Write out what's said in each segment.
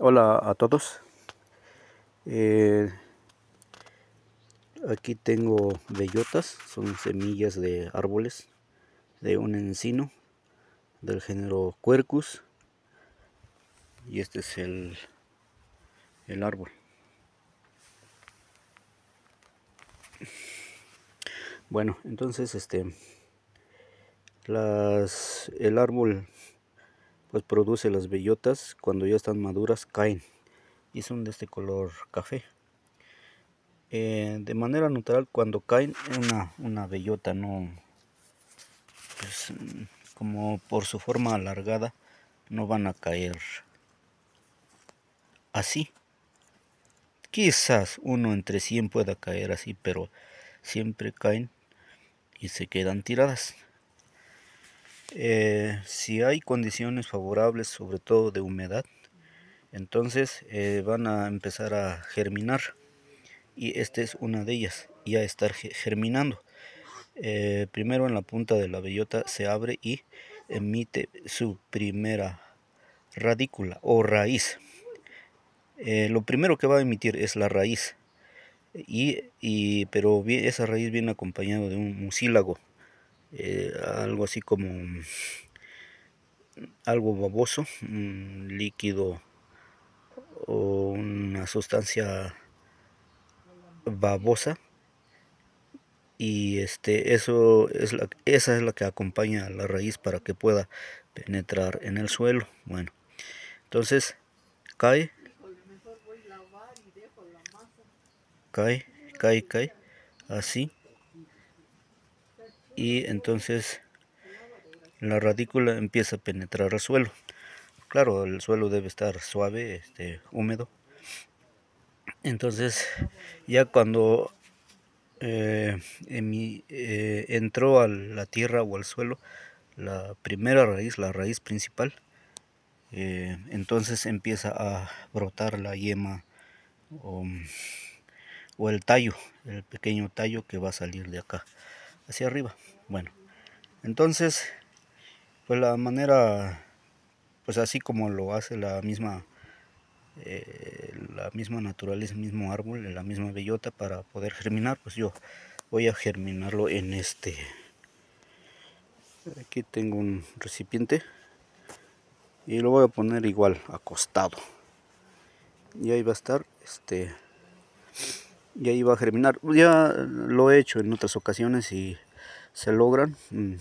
Hola a todos. Eh, aquí tengo bellotas, son semillas de árboles de un encino del género Quercus. Y este es el, el árbol. Bueno, entonces este las el árbol pues produce las bellotas cuando ya están maduras caen y son de este color café eh, de manera natural cuando caen una, una bellota no pues, como por su forma alargada no van a caer así quizás uno entre 100 pueda caer así pero siempre caen y se quedan tiradas eh, si hay condiciones favorables, sobre todo de humedad, entonces eh, van a empezar a germinar. Y esta es una de ellas, ya está estar germinando. Eh, primero en la punta de la bellota se abre y emite su primera radícula o raíz. lo primero que va a emitir es la raíz, y, y, pero esa raíz viene acompañada de un musílago eh, algo así como mm, algo baboso, un líquido o una sustancia babosa y este eso es esa es la que acompaña a la raíz para que pueda penetrar en el suelo bueno entonces cae cae cae cae así y entonces la radícula empieza a penetrar al suelo. Claro, el suelo debe estar suave, este, húmedo. Entonces, ya cuando eh, eh, entró a la tierra o al suelo la primera raíz, la raíz principal, eh, entonces empieza a brotar la yema o el tallo, el pequeño tallo que va a salir de acá hacia arriba. Bueno, entonces, pues la manera, pues así como lo hace la misma, eh, la misma naturaleza, el mismo árbol, la misma bellota para poder germinar, pues yo voy a germinarlo en este. Aquí tengo un recipiente y lo voy a poner igual acostado y ahí va a estar este y ahí va a germinar ya lo he hecho en otras ocasiones y se logran, mm,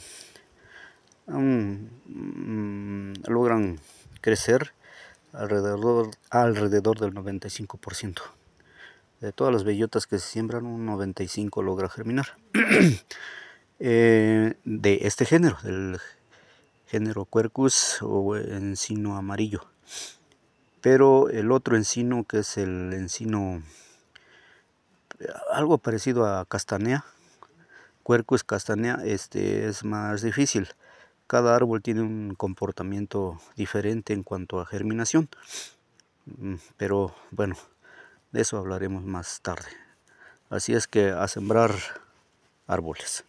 um, mm, logran crecer alrededor, alrededor del 95%. De todas las bellotas que se siembran, un 95 logra germinar. Eh, de este género, del género Quercus o encino amarillo. Pero el otro encino, que es el encino algo parecido a castanea, es castanea este, es más difícil. Cada árbol tiene un comportamiento diferente en cuanto a germinación. Mm, pero bueno, de eso hablaremos más tarde. Así es que a sembrar árboles.